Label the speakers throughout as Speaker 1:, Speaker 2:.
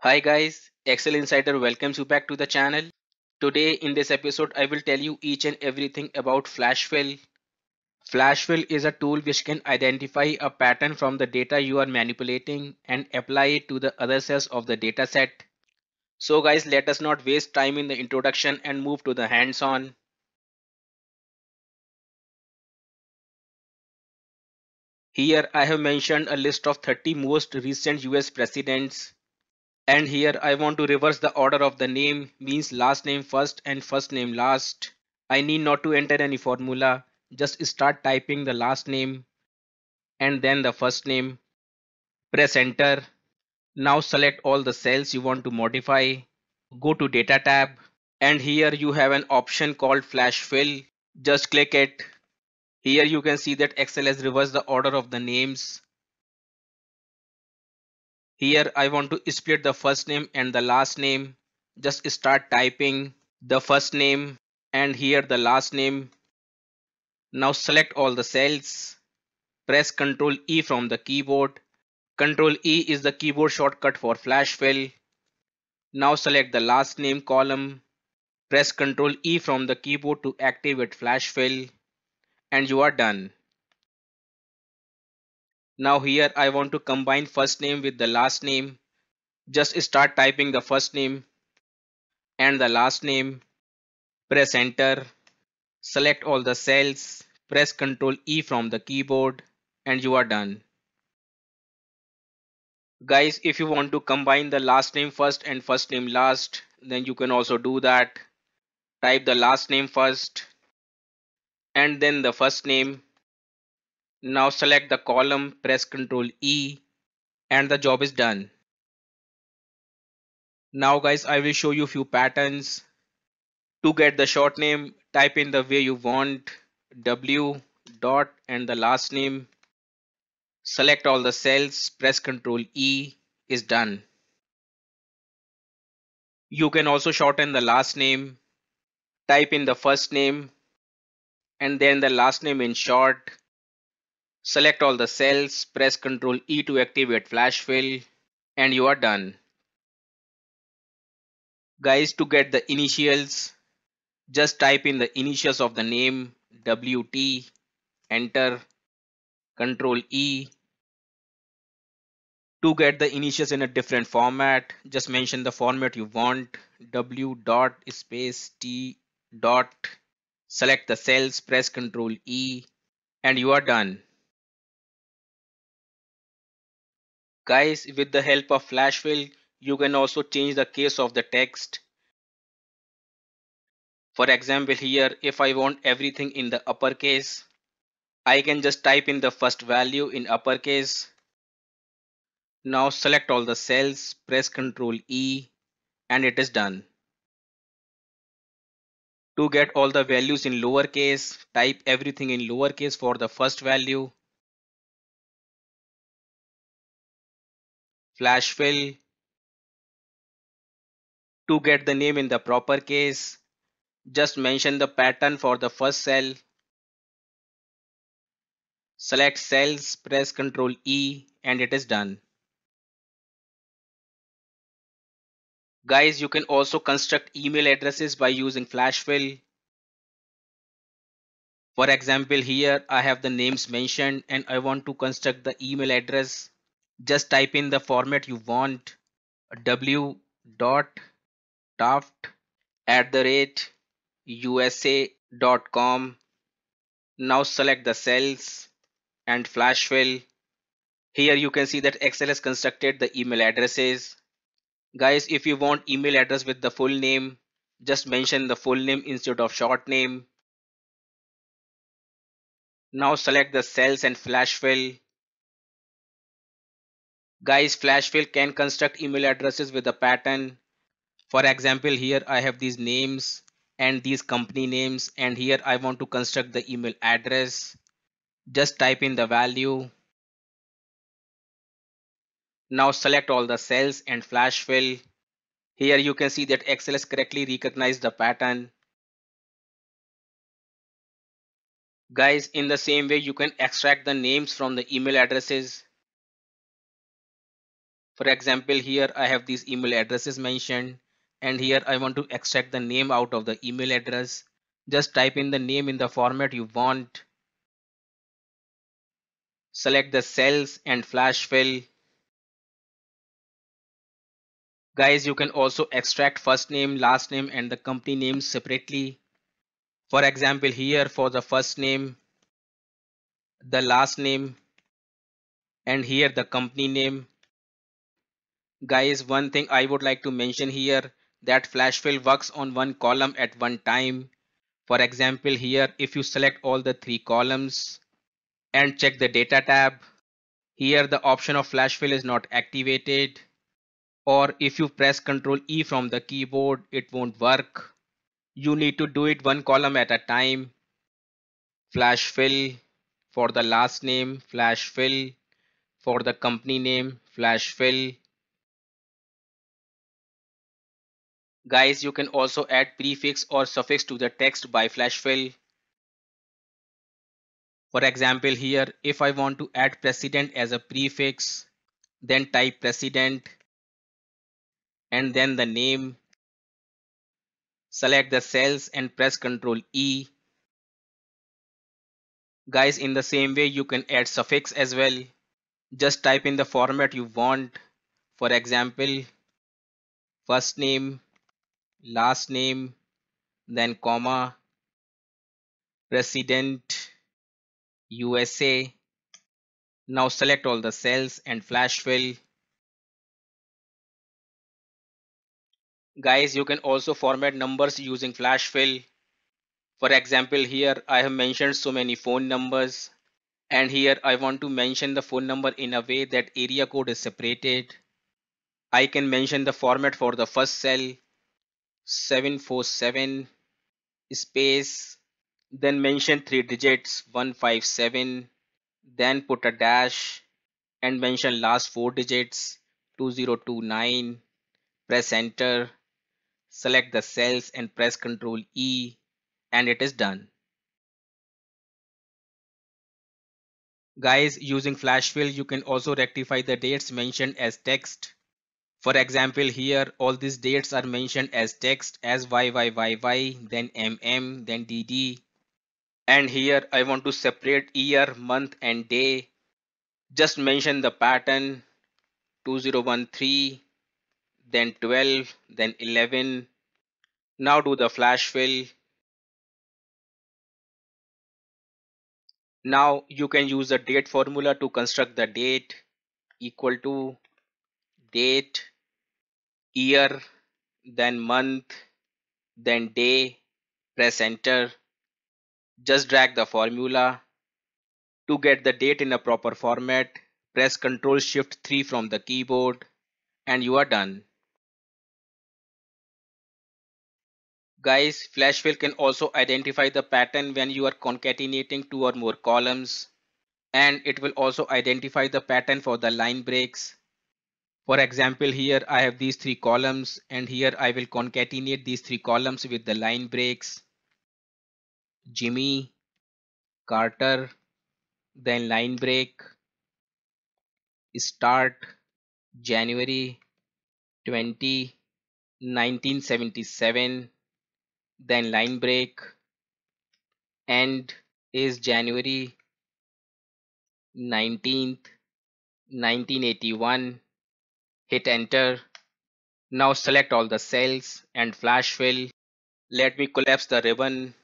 Speaker 1: Hi guys, Excel Insider welcomes you back to the channel. Today in this episode I will tell you each and everything about FlashFill. FlashFill is a tool which can identify a pattern from the data you are manipulating and apply it to the other cells of the data set. So guys let us not waste time in the introduction and move to the hands-on. Here I have mentioned a list of 30 most recent US presidents and here I want to reverse the order of the name means last name first and first name last. I need not to enter any formula. Just start typing the last name and then the first name. Press enter. Now select all the cells you want to modify. Go to data tab and here you have an option called flash fill. Just click it. Here you can see that Excel has reversed the order of the names here I want to split the first name and the last name. Just start typing the first name and here the last name. Now select all the cells. Press Ctrl E from the keyboard. Ctrl E is the keyboard shortcut for flash fill. Now select the last name column. Press Ctrl E from the keyboard to activate flash fill. And you are done. Now here I want to combine first name with the last name. Just start typing the first name and the last name. Press enter. Select all the cells. Press Ctrl E from the keyboard and you are done. Guys, if you want to combine the last name first and first name last, then you can also do that. Type the last name first and then the first name now select the column, press Ctrl E and the job is done. Now guys, I will show you few patterns. To get the short name, type in the way you want W dot and the last name. Select all the cells, press Ctrl E is done. You can also shorten the last name. Type in the first name and then the last name in short Select all the cells, press Ctrl E to activate flash fill and you are done. Guys, to get the initials, just type in the initials of the name WT, enter, Ctrl E. To get the initials in a different format, just mention the format you want, W dot space T dot select the cells press ctrl e and you are done Guys, with the help of Flash Fill, you can also change the case of the text. For example, here, if I want everything in the uppercase, I can just type in the first value in uppercase. Now select all the cells, press Ctrl E, and it is done. To get all the values in lowercase, type everything in lowercase for the first value flashfill to get the name in the proper case just mention the pattern for the first cell select cells press ctrl e and it is done guys you can also construct email addresses by using flashfill for example here i have the names mentioned and i want to construct the email address just type in the format you want w dot taft at the rate usa.com now select the cells and flash fill here you can see that excel has constructed the email addresses guys if you want email address with the full name just mention the full name instead of short name now select the cells and flash fill guys flashfill can construct email addresses with a pattern for example here i have these names and these company names and here i want to construct the email address just type in the value now select all the cells and flash fill here you can see that excel has correctly recognized the pattern guys in the same way you can extract the names from the email addresses for example, here I have these email addresses mentioned and here I want to extract the name out of the email address. Just type in the name in the format you want. Select the cells and flash fill. Guys, you can also extract first name, last name and the company name separately. For example, here for the first name, the last name and here the company name guys one thing i would like to mention here that flash fill works on one column at one time for example here if you select all the three columns and check the data tab here the option of flash fill is not activated or if you press ctrl e from the keyboard it won't work you need to do it one column at a time flash fill for the last name flash fill for the company name flash fill Guys, you can also add prefix or suffix to the text by flash fill. For example, here, if I want to add president as a prefix, then type president and then the name. Select the cells and press Ctrl E. Guys, in the same way, you can add suffix as well. Just type in the format you want. For example, first name, last name, then comma, resident, USA. Now select all the cells and flash fill. Guys, you can also format numbers using flash fill. For example, here I have mentioned so many phone numbers and here I want to mention the phone number in a way that area code is separated. I can mention the format for the first cell 747 space then mention three digits 157 then put a dash and mention last four digits 2029 press enter select the cells and press ctrl e and it is done guys using Flash Fill you can also rectify the dates mentioned as text for example, here all these dates are mentioned as text as YYYY, then MM, then DD. And here I want to separate year, month and day. Just mention the pattern 2013, then 12, then 11. Now do the flash fill. Now you can use the date formula to construct the date equal to date, year, then month, then day, press enter. Just drag the formula. To get the date in a proper format, press Ctrl Shift 3 from the keyboard and you are done. Guys, Flashfill can also identify the pattern when you are concatenating two or more columns and it will also identify the pattern for the line breaks for example, here I have these three columns and here I will concatenate these three columns with the line breaks. Jimmy, Carter, then line break, start January 20, 1977, then line break, end is January 19th, 1981 hit enter. Now select all the cells and flash fill. Let me collapse the ribbon.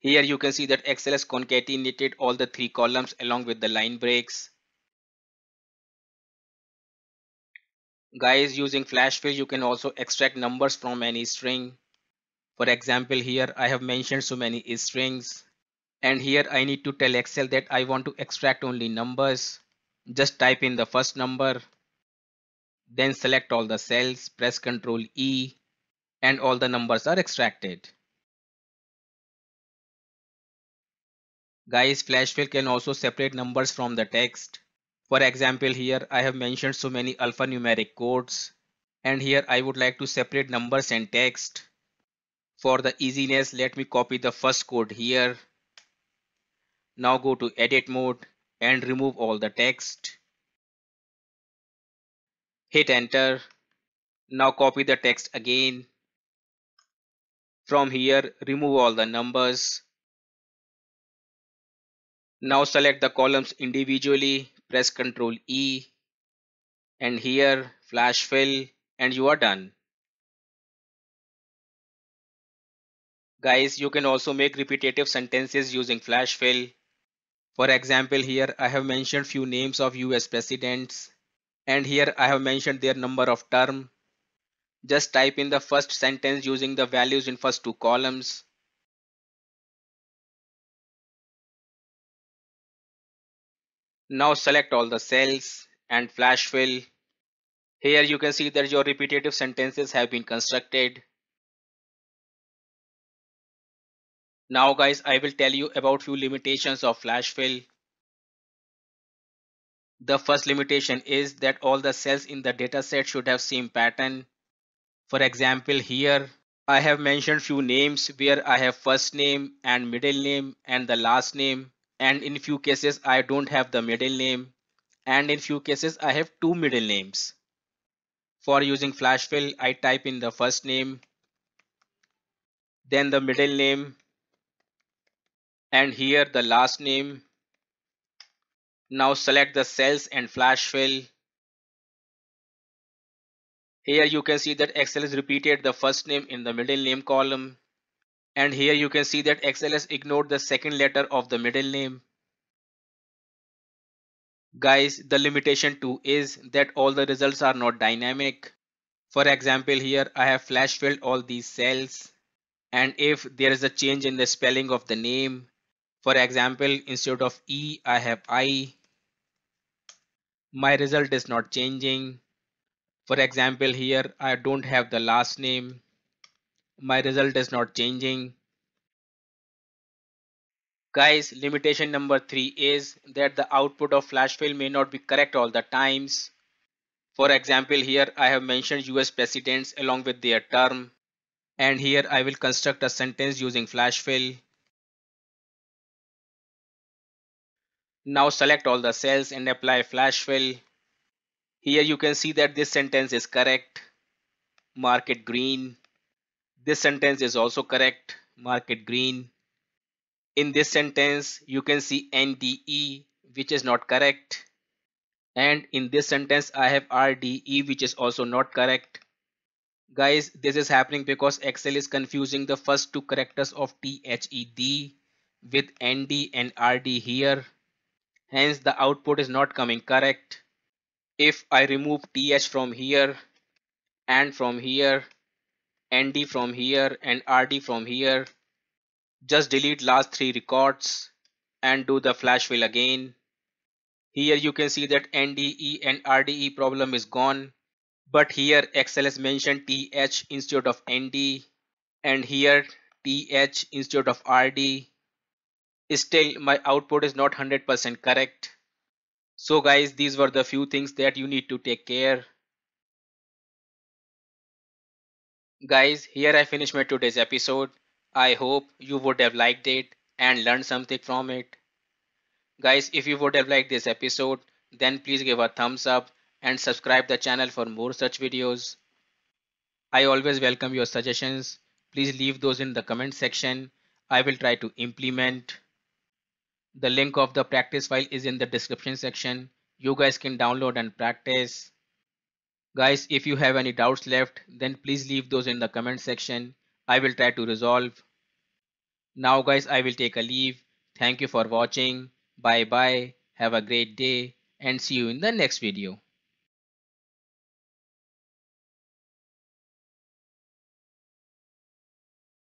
Speaker 1: Here you can see that Excel has concatenated all the three columns along with the line breaks. Guys using flash fill you can also extract numbers from any string. For example here I have mentioned so many strings and here I need to tell Excel that I want to extract only numbers. Just type in the first number then select all the cells, press Ctrl E and all the numbers are extracted. Guys, Flashfill can also separate numbers from the text. For example, here I have mentioned so many alphanumeric codes and here I would like to separate numbers and text. For the easiness, let me copy the first code here. Now go to edit mode and remove all the text hit enter now copy the text again from here remove all the numbers now select the columns individually press ctrl e and here flash fill and you are done guys you can also make repetitive sentences using flash fill for example here i have mentioned few names of us presidents and here I have mentioned their number of term. Just type in the first sentence using the values in first two columns. Now select all the cells and flash fill. Here you can see that your repetitive sentences have been constructed. Now guys, I will tell you about few limitations of flash fill. The first limitation is that all the cells in the dataset should have same pattern. For example, here I have mentioned few names where I have first name and middle name and the last name and in few cases I don't have the middle name and in few cases I have two middle names. For using flashfill, I type in the first name, then the middle name, and here the last name, now select the cells and flash fill. Here you can see that Excel is repeated the first name in the middle name column. And here you can see that Excel has ignored the second letter of the middle name. Guys, the limitation too is that all the results are not dynamic. For example, here I have flash filled all these cells. And if there is a change in the spelling of the name, for example, instead of E, I have I. My result is not changing. For example, here I don't have the last name. My result is not changing. Guys, limitation number three is that the output of flash file may not be correct all the times. For example, here I have mentioned US presidents along with their term. And here I will construct a sentence using flash file. Now select all the cells and apply flash fill. Here you can see that this sentence is correct. Mark it green. This sentence is also correct. Mark it green. In this sentence, you can see NDE, which is not correct. And in this sentence, I have RDE, which is also not correct. Guys, this is happening because Excel is confusing the first two characters of THED with ND and RD here hence the output is not coming correct if I remove th from here and from here nd from here and rd from here just delete last three records and do the flash fill again here you can see that nde and rde problem is gone but here has mentioned th instead of nd and here th instead of rd still my output is not 100% correct so guys these were the few things that you need to take care guys here i finish my today's episode i hope you would have liked it and learned something from it guys if you would have liked this episode then please give a thumbs up and subscribe the channel for more such videos i always welcome your suggestions please leave those in the comment section i will try to implement the link of the practice file is in the description section. You guys can download and practice. Guys, if you have any doubts left, then please leave those in the comment section. I will try to resolve. Now guys, I will take a leave. Thank you for watching. Bye bye. Have a great day and see you in the next video.